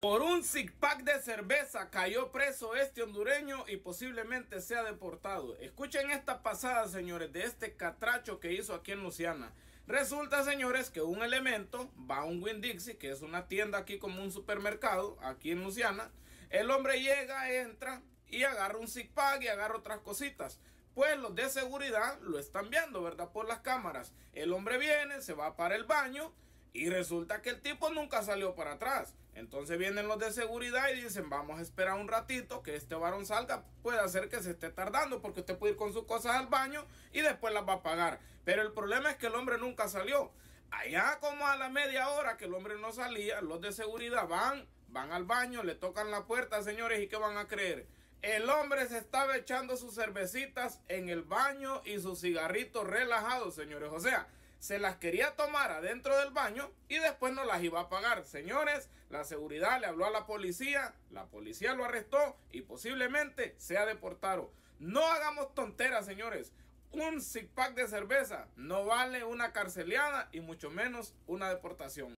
Por un zig pack de cerveza cayó preso este hondureño y posiblemente sea deportado. Escuchen esta pasada, señores, de este catracho que hizo aquí en Luciana. Resulta, señores, que un elemento va a un Win Dixie, que es una tienda aquí como un supermercado, aquí en Luciana. El hombre llega, entra y agarra un zig pack y agarra otras cositas pues los de seguridad lo están viendo, ¿verdad? Por las cámaras. El hombre viene, se va para el baño y resulta que el tipo nunca salió para atrás. Entonces vienen los de seguridad y dicen, vamos a esperar un ratito que este varón salga. Puede hacer que se esté tardando porque usted puede ir con sus cosas al baño y después las va a pagar. Pero el problema es que el hombre nunca salió. Allá como a la media hora que el hombre no salía, los de seguridad van, van al baño, le tocan la puerta, señores, ¿y qué van a creer? El hombre se estaba echando sus cervecitas en el baño y sus cigarritos relajados, señores. O sea, se las quería tomar adentro del baño y después no las iba a pagar. Señores, la seguridad le habló a la policía, la policía lo arrestó y posiblemente sea deportado. No hagamos tonteras, señores. Un zig pack de cerveza no vale una carceleada y mucho menos una deportación.